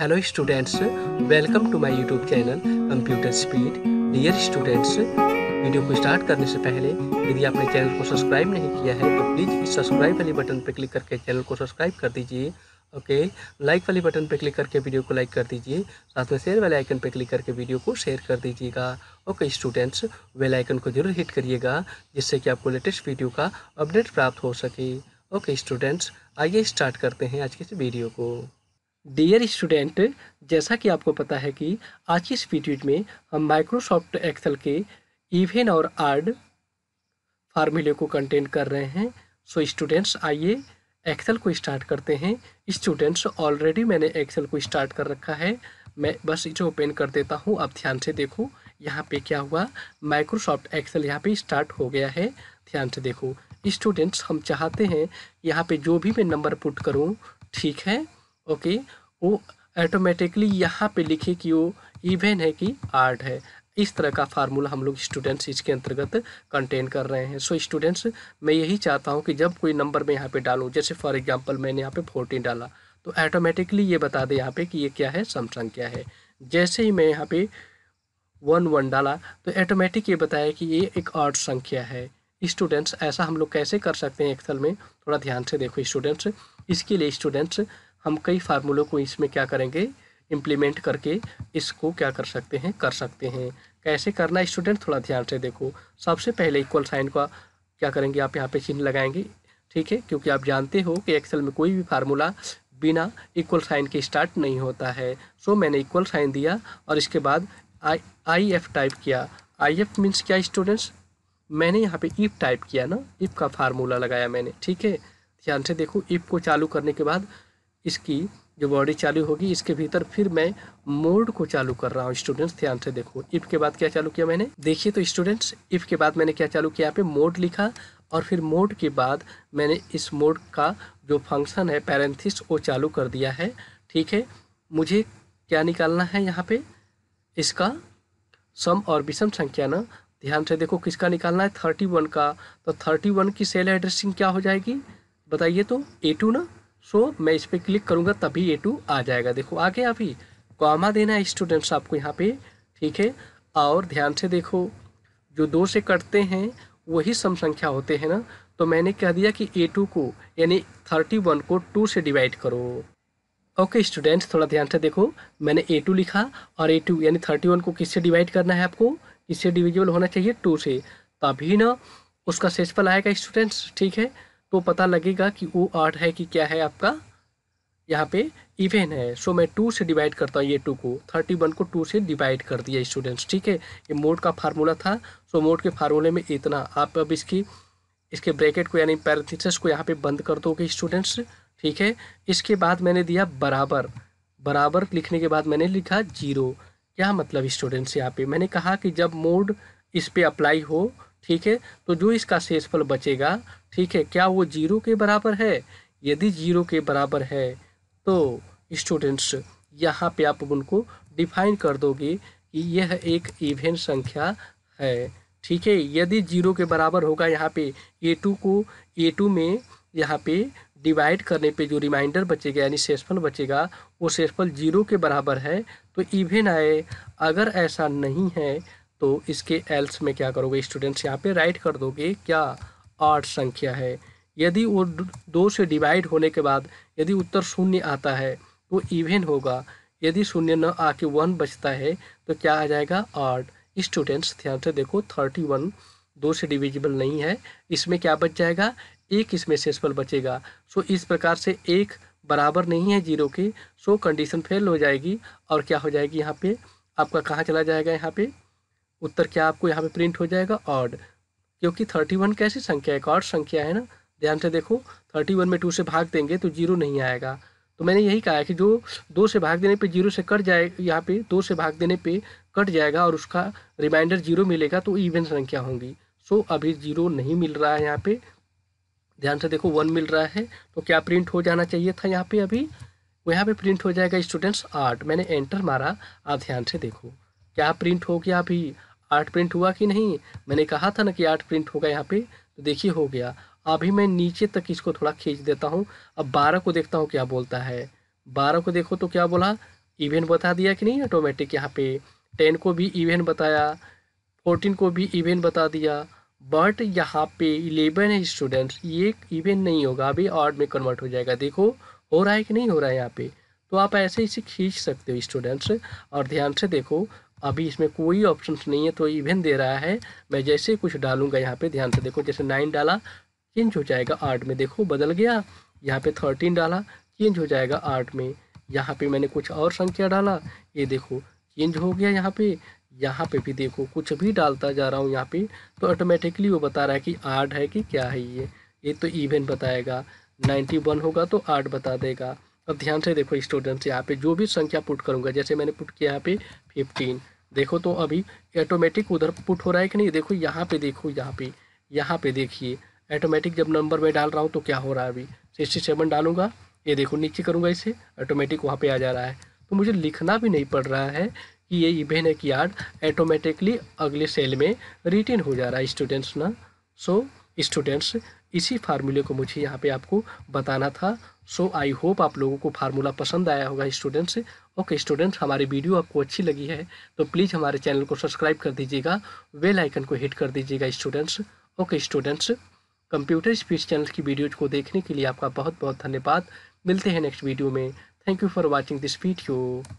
hello students welcome to my YouTube channel computer speed dear students video को start करने से पहले यदि आपने चैनल को सब्सक्राइब नहीं किया है तो प्लीज़ इस सब्सक्राइब वाले बटन पर क्लिक करके चैनल को सब्सक्राइब कर दीजिए ओके लाइक वाले बटन पर क्लिक करके वीडियो को लाइक कर दीजिए साथ में शेयर वाले आइकन पर क्लिक करके वीडियो को शेयर कर दीजिएगा ओके स्टूडेंट्स वेल आइकन को जरूर हिट करिएगा जिससे कि आपको लेटेस्ट वीडियो का अपडेट प्राप्त हो सके ओके स्टूडेंट्स आइए स्टार्ट करते हैं आज के इस वीडियो को डियर स्टूडेंट जैसा कि आपको पता है कि आज की इस वीडियो में हम माइक्रोसॉफ्ट एक्सेल के इवेन और आर्ड फार्मूले को कंटेंट कर रहे हैं सो स्टूडेंट्स आइए एक्सेल को स्टार्ट करते हैं स्टूडेंट्स ऑलरेडी मैंने एक्सेल को स्टार्ट कर रखा है मैं बस इसे ओपन कर देता हूँ आप ध्यान से देखो यहाँ पे क्या हुआ माइक्रोसॉफ्ट एक्सेल यहाँ पे स्टार्ट हो गया है ध्यान से देखो स्टूडेंट्स हम चाहते हैं यहाँ पे जो भी मैं नंबर पुट करूँ ठीक है ओके वो ऐटोमेटिकली यहाँ पे लिखे कि वो इवेन है कि आर्ट है इस तरह का फार्मूला हम लोग स्टूडेंट्स इसके अंतर्गत कंटेन कर रहे हैं सो so, स्टूडेंट्स मैं यही चाहता हूँ कि जब कोई नंबर मैं यहाँ पे डालूँ जैसे फॉर एग्जांपल मैंने यहाँ पे फोर्टीन डाला तो ऐटोमेटिकली ये बता दे यहाँ पे कि ये क्या है सम संख्या है जैसे ही मैं यहाँ पे वन वन डाला तो ऐटोमेटिक ये बताया कि ये एक आर्ट संख्या है स्टूडेंट्स ऐसा हम लोग कैसे कर सकते हैं एक्सल में थोड़ा ध्यान से देखो स्टूडेंट्स इसके लिए स्टूडेंट्स हम कई फार्मूलों को इसमें क्या करेंगे इम्प्लीमेंट करके इसको क्या कर सकते हैं कर सकते हैं कैसे करना स्टूडेंट थोड़ा ध्यान से देखो सबसे पहले इक्वल साइन का क्या करेंगे आप यहाँ पे चिन्ह लगाएंगे ठीक है क्योंकि आप जानते हो कि एक्सेल में कोई भी फार्मूला बिना इक्वल साइन के स्टार्ट नहीं होता है सो मैंने इक्वल साइन दिया और इसके बाद आई आई एफ टाइप किया आई एफ मीन्स क्या स्टूडेंट्स मैंने यहाँ पे इफ टाइप किया ना इफ का फार्मूला लगाया मैंने ठीक है ध्यान से देखो इफ को चालू करने के बाद इसकी जो बॉडी चालू होगी इसके भीतर फिर मैं मोड को चालू कर रहा हूँ स्टूडेंट्स ध्यान से देखो इफ़ के बाद क्या चालू किया मैंने देखिए तो स्टूडेंट्स इफ़ के बाद मैंने क्या चालू किया यहाँ पे मोड लिखा और फिर मोड के बाद मैंने इस मोड का जो फंक्शन है पैरेंथिस वो चालू कर दिया है ठीक है मुझे क्या निकालना है यहाँ पे इसका सम और विषम संख्या ना ध्यान से देखो किसका निकालना है थर्टी वन का तो थर्टी वन की सेल एड्रेसिंग क्या हो जाएगी बताइए तो ए टू ना सो so, मैं इस पर क्लिक करूँगा तभी ए टू आ जाएगा देखो आ गया अभी कॉमा देना है स्टूडेंट्स आपको यहाँ पे ठीक है और ध्यान से देखो जो दो से कटते हैं वही सम संख्या होते हैं ना तो मैंने कह दिया कि ए टू को यानी थर्टी वन को टू से डिवाइड करो ओके स्टूडेंट्स थोड़ा ध्यान से देखो मैंने ए टू लिखा और ए टू यानी थर्टी वन को किससे डिवाइड करना है आपको किससे डिविजिबल होना चाहिए टू से तभी ना उसका सेसफल आएगा स्टूडेंट्स ठीक है आपको पता लगेगा कि वो आठ है कि क्या है आपका यहाँ पे इवेन है सो मैं टू से डिवाइड करता हूँ ये टू को थर्टी वन को टू से डिवाइड कर दिया स्टूडेंट्स ठीक है ये मोड का फार्मूला था सो मोड के फार्मूले में इतना आप अब इसकी इसके ब्रैकेट को यानी पैरथिस को यहाँ पे बंद कर दोगे स्टूडेंट्स ठीक है इसके बाद मैंने दिया बराबर बराबर लिखने के बाद मैंने लिखा जीरो क्या मतलब स्टूडेंट्स यहाँ पे मैंने कहा कि जब मोड इस पर अप्लाई हो ठीक है तो जो इसका शेषफल बचेगा ठीक है क्या वो जीरो के बराबर है यदि जीरो के बराबर है तो स्टूडेंट्स यहाँ पे आप उनको डिफाइन कर दोगे कि यह एक इवेंट संख्या है ठीक है यदि जीरो के बराबर होगा यहाँ पे ए टू को ए टू में यहाँ पे डिवाइड करने पे जो रिमाइंडर बचेगा यानी शेषफल बचेगा वो शेषफल जीरो के बराबर है तो इवेंट आए अगर ऐसा नहीं है तो इसके एल्स में क्या करोगे स्टूडेंट्स यहाँ पे राइट कर दोगे क्या आठ संख्या है यदि वो दो से डिवाइड होने के बाद यदि उत्तर शून्य आता है तो इवेन होगा यदि शून्य न आके वन बचता है तो क्या आ जाएगा आठ स्टूडेंट्स ध्यान से देखो थर्टी वन दो से डिविजिबल नहीं है इसमें क्या बच जाएगा एक इसमें सेसफल बचेगा सो इस प्रकार से एक बराबर नहीं है जीरो के सो कंडीशन फेल हो जाएगी और क्या हो जाएगी यहाँ पे आपका कहाँ चला जाएगा यहाँ पे उत्तर क्या आपको यहाँ पे प्रिंट हो जाएगा ऑड क्योंकि थर्टी वन कैसी संख्या है एक ऑड संख्या है ना ध्यान से देखो थर्टी वन में टू से भाग देंगे तो जीरो नहीं आएगा तो मैंने यही कहा है कि जो दो से भाग देने पे जीरो से कट जाए यहाँ पे दो से भाग देने पे कट जाएगा और उसका रिमाइंडर जीरो मिलेगा तो इवन संख्या होंगी सो अभी जीरो नहीं मिल रहा है यहाँ पे ध्यान से देखो वन मिल रहा है तो क्या प्रिंट हो जाना चाहिए था यहाँ पे अभी वो यहाँ पे प्रिंट हो जाएगा स्टूडेंट्स आर्ट मैंने एंटर मारा आप ध्यान से देखो क्या प्रिंट हो गया अभी आर्ट प्रिंट हुआ कि नहीं मैंने कहा था ना कि आर्ट प्रिंट होगा यहाँ पे तो देखिए हो गया अभी मैं नीचे तक इसको थोड़ा खींच देता हूँ अब बारह को देखता हूँ क्या बोलता है बारह को देखो तो क्या बोला इवेंट बता दिया कि नहीं ऑटोमेटिक यहाँ पे टेन को भी इवेंट बताया फोर्टीन को भी इवेंट बता दिया बट यहाँ पे इलेवन है स्टूडेंट्स ये इवेंट नहीं होगा अभी आर्ट में कन्वर्ट हो जाएगा देखो हो रहा है कि नहीं हो रहा है यहाँ पे तो आप ऐसे इसे खींच सकते हो स्टूडेंट्स और ध्यान से देखो अभी इसमें कोई ऑप्शन नहीं है तो इवेंट दे रहा है मैं जैसे कुछ डालूंगा यहाँ पे ध्यान से देखो जैसे नाइन डाला चेंज हो जाएगा आर्ट में देखो बदल गया यहाँ पे थर्टीन डाला चेंज हो जाएगा आर्ट में यहाँ पे मैंने कुछ और संख्या डाला ये देखो चेंज हो गया यहाँ पे यहाँ पे भी देखो कुछ भी डालता जा रहा हूँ यहाँ पे तो ऑटोमेटिकली वो बता रहा है कि आर्ट है कि क्या है ये ये तो इवेंट बताएगा नाइन्टी वन होगा तो आर्ट बता देगा अब ध्यान से देखो स्टूडेंट्स यहाँ पे जो भी संख्या पुट करूँगा जैसे मैंने पुट किया यहाँ पे फिफ्टीन देखो तो अभी ऑटोमेटिक उधर पुट हो रहा है कि नहीं देखो यहाँ पे देखो यहाँ पे यहाँ पे देखिए ऑटोमेटिक जब नंबर में डाल रहा हूँ तो क्या हो रहा है अभी सिक्सटी सेवन डालूंगा ये देखो नीचे करूँगा इसे ऑटोमेटिक वहाँ पर आ जा रहा है तो मुझे लिखना भी नहीं पड़ रहा है कि ये इवेन एक यार्ड ऑटोमेटिकली अगले सेल में रिटर्न हो जा रहा है स्टूडेंट्स ना सो so, स्टूडेंट्स इसी फार्मूले को मुझे यहाँ पे आपको बताना था सो आई होप आप लोगों को फार्मूला पसंद आया होगा स्टूडेंट्स ओके स्टूडेंट्स हमारी वीडियो आपको अच्छी लगी है तो प्लीज़ हमारे चैनल को सब्सक्राइब कर दीजिएगा वेल आइकन को हिट कर दीजिएगा students okay students computer speech channel की वीडियोज को देखने के लिए आपका बहुत बहुत धन्यवाद मिलते हैं नेक्स्ट वीडियो में thank you for watching this video